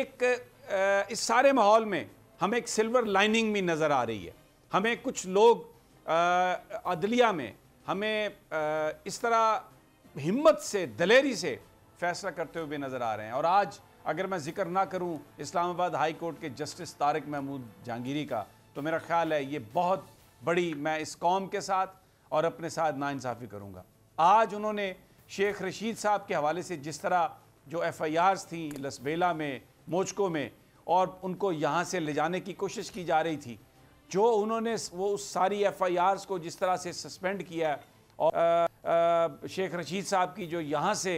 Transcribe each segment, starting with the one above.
एक इस सारे माहौल में हमें एक सिल्वर लाइनिंग भी नज़र आ रही है हमें कुछ लोग अदलिया में हमें इस तरह हिम्मत से दलेरी से फैसला करते हुए नज़र आ रहे हैं और आज अगर मैं जिक्र ना करूं इस्लामाबाद हाई कोर्ट के जस्टिस तारक महमूद जहांगीरी का तो मेरा ख्याल है ये बहुत बड़ी मैं इस कौम के साथ और अपने साथ नाानसाफ़ी करूँगा आज उन्होंने शेख रशीद साहब के हवाले से जिस तरह जो एफ आई आर्स थी लसबेला में मोचको में और उनको यहाँ से ले जाने की कोशिश की जा रही थी जो उन्होंने वो उस सारी एफआईआर्स को जिस तरह से सस्पेंड किया और आ, आ, शेख रशीद साहब की जो यहाँ से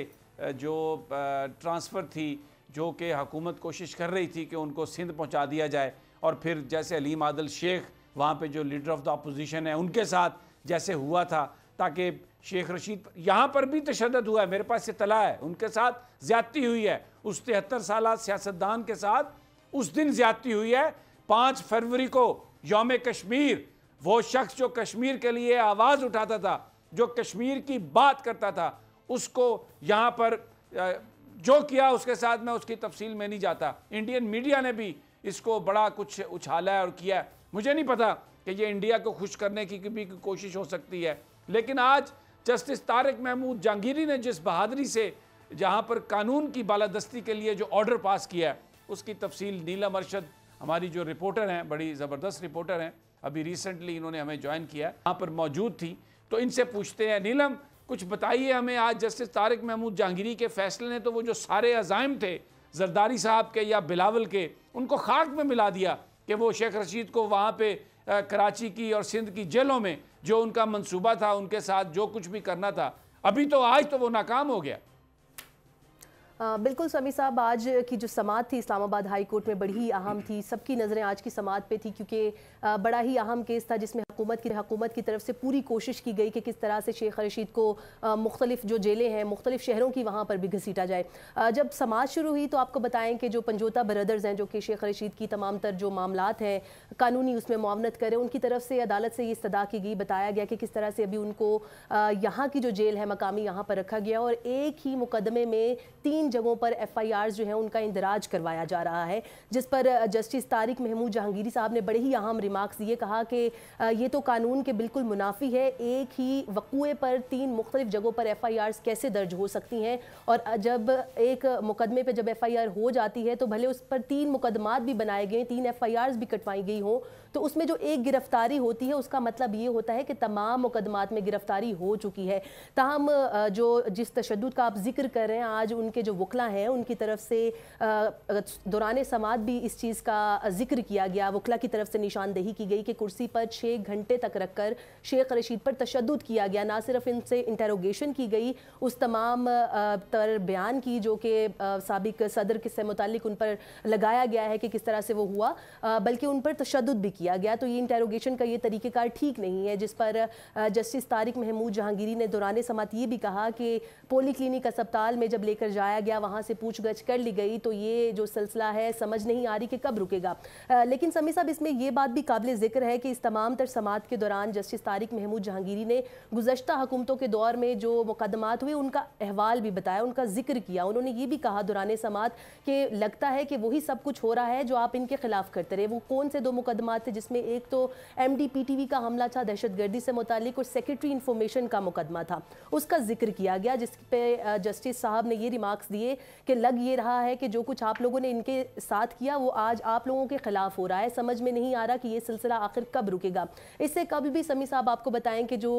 जो ट्रांसफ़र थी जो कि हुकूमत कोशिश कर रही थी कि उनको सिंध पहुँचा दिया जाए और फिर जैसे अलीम आदल शेख वहाँ पर जो लीडर ऑफ़ द अपोजिशन है उनके साथ जैसे हुआ था ताकि शेख रशीद यहाँ पर भी तशद हुआ है मेरे पास तला है उनके साथ ज़्यादती हुई है उस तिहत्तर साल सियासतदान के साथ उस दिन ज्यादती हुई है पाँच फरवरी को योम कश्मीर वो शख्स जो कश्मीर के लिए आवाज़ उठाता था जो कश्मीर की बात करता था उसको यहाँ पर जो किया उसके साथ मैं उसकी तफसील में नहीं जाता इंडियन मीडिया ने भी इसको बड़ा कुछ उछाला है और किया है मुझे नहीं पता कि ये इंडिया को खुश करने की भी कोशिश हो सकती है लेकिन आज जस्टिस तारक महमूद जहांगीरी ने जिस बहादरी से जहाँ पर कानून की बालादस्ती के लिए जो ऑर्डर पास किया है उसकी तफसील नीला मरशद हमारी जो रिपोर्टर हैं बड़ी ज़बरदस्त रिपोर्टर हैं अभी रिसेंटली इन्होंने हमें ज्वाइन किया वहाँ पर मौजूद थी तो इनसे पूछते हैं नीलम कुछ बताइए हमें आज जस्टिस तारक महमूद जहांगीरी के फैसले ने तो वो जो सारे अजायम थे जरदारी साहब के या बिलावल के उनको खाक में मिला दिया कि वो शेख रशीद को वहाँ पे कराची की और सिंध की जेलों में जो उनका मंसूबा था उनके साथ जो कुछ भी करना था अभी तो आज तो वो नाकाम हो गया बिल्कुल स्वामी साहब आज की जो समाज थी इस्लामाबाद हाई कोर्ट में बड़ी ही अहम थी सबकी नज़रें आज की समात पे थी क्योंकि बड़ा ही अहम केस था जिसमें हकूमत की हकूमत की तरफ से पूरी कोशिश की गई कि किस तरह से शेख रशीद को मुख्तलिफ जो जेलें हैं मुख्तलिफ शहरों की वहाँ पर भी घसीटा जाए जब समाज शुरू हुई तो आपको बताएं कि जो पंजोता ब्रदर्स हैं जो कि शेख रशीद की तमाम तर जो मामला हैं कानूनी उसमें मामनत करें उनकी तरफ से अदालत से ये सदा की गई बताया गया कि किस तरह से अभी उनको यहाँ की जो जेल है मकामी यहाँ पर रखा गया और एक ही मुकदमे में तीन जगहों पर एफ आई आर जो है उनका इंदराज करवाया जा रहा है जिस पर जस्टिस तारिक महमूद जहांगीरी साहब ने बड़े ही अहम रिमार्क्स दिए कहा कि ये ये तो कानून के बिल्कुल मुनाफी है एक ही वकूए पर तीन मुख्तलिफ जगहों पर एफ़ आई आर कैसे दर्ज हो सकती हैं और जब एक मुकदमे पर जब एफ़ आई आर हो जाती है तो भले उस पर तीन मुकदमात भी बनाए गए तीन एफ़ आई आर भी कटवाई गई हों तो उसमें जो एक गिरफ्तारी होती है उसका मतलब ये होता है कि तमाम मुकदमात में गिरफ्तारी हो चुकी है तहम जो जिस तशद का आप जिक्र कर रहे हैं आज उनके जो वकला हैं उनकी तरफ से दौरान समात भी इस चीज़ का जिक्र किया गया वकला की तरफ से निशानदेही की गई कि कुर्सी पर छः घंटे तक रखकर शेख रशीद पर तशद किया गया ना सिर्फ इनसे इंटरोगेशन की गई उस तमाम तर बयान की जो कि सबक सदर किससे मुतल उन पर लगाया गया है कि किस तरह से वो हुआ बल्कि उन पर तशद भी किया गया तो ये इंटेरोगेशन का ये तरीक़ेकार ठीक नहीं है जिस पर जस्टिस तारिक महमूद जहांगीरी ने दौरान समात ये भी कहा कि पोली क्लिनिक अस्पताल में जब लेकर जाया गया वहाँ से पूछ गछ कर ली गई तो ये जो सिलसिला है समझ नहीं आ रही कि कब रुकेगा लेकिन समी साहब इसमें यह बात भी काबिल ज़िक्र है कि इस तमाम तर समाज समात के दौरान जस्टिस तारिक महमूद जहांगीरी ने गुजशत हुकूमतों के दौर में जो मुकदमात हुए उनका अहवाल भी बताया उनका जिक्र किया उन्होंने ये भी कहा दौरान समात कि लगता है कि वही सब कुछ हो रहा है जो आप इनके खिलाफ करते रहे वो कौन से दो मुकदमात थे जिसमें एक तो M D P T V का हमला था दहशतगर्दी से मुतलिक और सेक्रेटरी इन्फॉर्मेशन का मुकदमा था उसका जिक्र किया गया जिस पे जस्टिस साहब ने ये रिमार्क्स दिए कि लग ये रहा है कि जो कुछ आप लोगों ने इनके साथ किया वो आज आप लोगों के खिलाफ हो रहा है समझ में नहीं आ रहा कि ये सिलसिला आखिर कब रुकेगा इससे कभी भी समी साहब आपको बताएं कि जो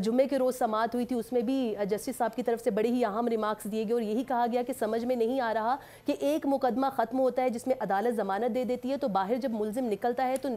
जुम्मे के रोज़ समात हुई थी उसमें भी जस्टिस साहब की तरफ से बड़ी ही अहम रिमार्क्स दिए गए और यही कहा गया कि समझ में नहीं आ रहा कि एक मुकदमा ख़त्म होता है जिसमें अदालत ज़मानत दे देती है तो बाहर जब मुलजिम निकलता है तो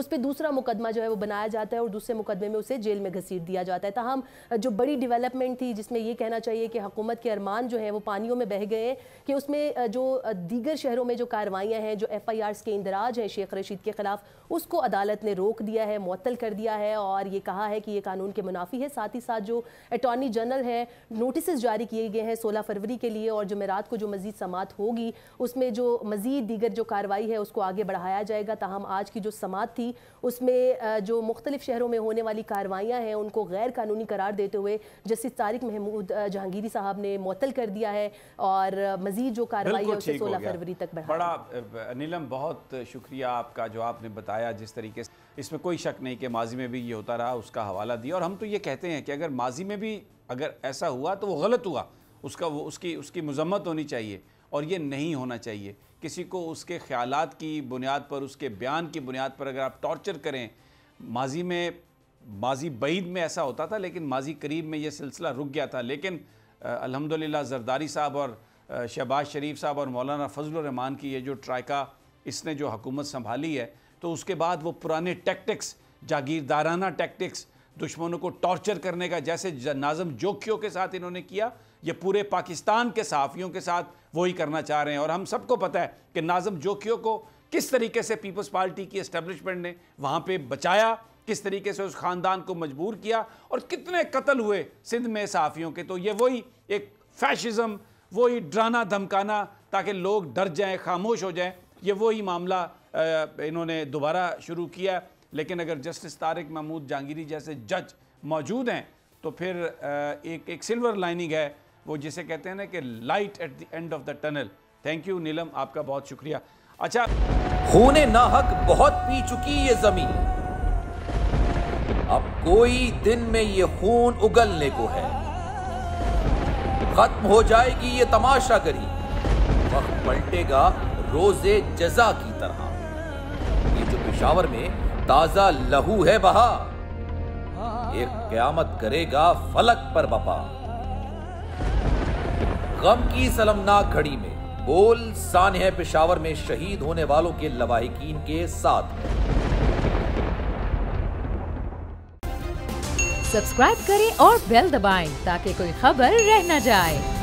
उस पर दूसरा मुकदमा जो है वो बनाया जाता है और दूसरे मुकदमे में उसे जेल में घसीट दिया जाता है तहम जो बड़ी डिवेलपमेंट थी जिसमें ये कहना चाहिए कि हुकूमत के अरमान जो है वो पानियों में बह गए कि उसमें जो दीगर शहरों में जो कार्रवाइयाँ हैं जो एफ आई आर्स के इंदराज हैं शेख रशीद के खिलाफ उसको अदालत ने रोक दिया है मअतल कर दिया है और ये कहा है कि ये कानून के मुनाफी है साथ ही साथ जो अटॉर्नी जनरल है नोटिस जारी किए गए हैं सोलह फरवरी के लिए और जमेरात को जो मजीद समात होगी उसमें जो मजीद दीगर जो कार्रवाई है उसको आगे बढ़ाया जाएगा तहम आज की जो समात थी उसमें जो मुख्तलिफ शहरों में होने वाली कार्रवाइयाँ हैं उनको गैर कानूनी करार देते हुए जस्टिस तारिक महमूद जहांगीरी साहब ने मअतल कर दिया है और मजीद जो कार्रवाई है सोलह फरवरी तक बढ़ा बड़ा नीलम बहुत शुक्रिया आपका जो आपने बताया जिस तरीके से इसमें कोई शक नहीं कि माजी में भी ये होता रहा उसका हवाला दिया और हम तो ये कहते हैं कि अगर माजी में भी अगर ऐसा हुआ तो वो गलत हुआ उसका वो उसकी उसकी मजम्मत होनी चाहिए और ये नहीं होना चाहिए किसी को उसके ख्याल की बुनियाद पर उसके बयान की बुनियाद पर अगर आप टॉर्चर करें माजी में माजी बैद में ऐसा होता था लेकिन माजी करीब में यह सिलसिला रुक गया था लेकिन अलहमदिल्ला जरदारी साहब और शहबाज शरीफ साहब और मौलाना फजल रहमान की ये जो ट्रायका इसने जो हकूमत संभाली है तो उसके बाद वो पुराने टेक्टिक्स जागीरदाराना टैक्टिक्स दुश्मनों को टॉर्चर करने का जैसे नाजम जोखियों के साथ इन्होंने किया ये पूरे पाकिस्तान के सहाफ़ियों के साथ वही करना चाह रहे हैं और हम सबको पता है कि नाजम जोखियों को किस तरीके से पीपल्स पार्टी की इस्टेब्लिशमेंट ने वहाँ पर बचाया किस तरीके से उस ख़ानदान को मजबूर किया और कितने कत्ल हुए सिंध में सहाफ़ियों के तो ये वही एक फैशिज़म वही डराना धमकाना ताकि लोग डर जाएँ खामोश हो जाएँ ये वही मामला इन्होंने दोबारा शुरू किया लेकिन अगर जस्टिस तारिक महमूद जहांगीरी जैसे जज मौजूद हैं तो फिर एक एक सिल्वर लाइनिंग है वो जिसे कहते हैं ना कि light at the end of the tunnel thank you Neelam आपका बहुत शुक्रिया अच्छा ना हक बहुत पी चुकी ये जमीन अब कोई दिन में ये खून उगलने को है खत्म हो जाएगी ये तमाशा करी वक्त पलटेगा रोजे जजा की तरह ये जो पिशावर में ताजा लहू है बहा एक क्यामत करेगा फलक पर बपा गम की सलमनाक घड़ी में बोल सान है पिशावर में शहीद होने वालों के लवाहिकीन के साथ सब्सक्राइब करें और बेल दबाएं ताकि कोई खबर रह न जाए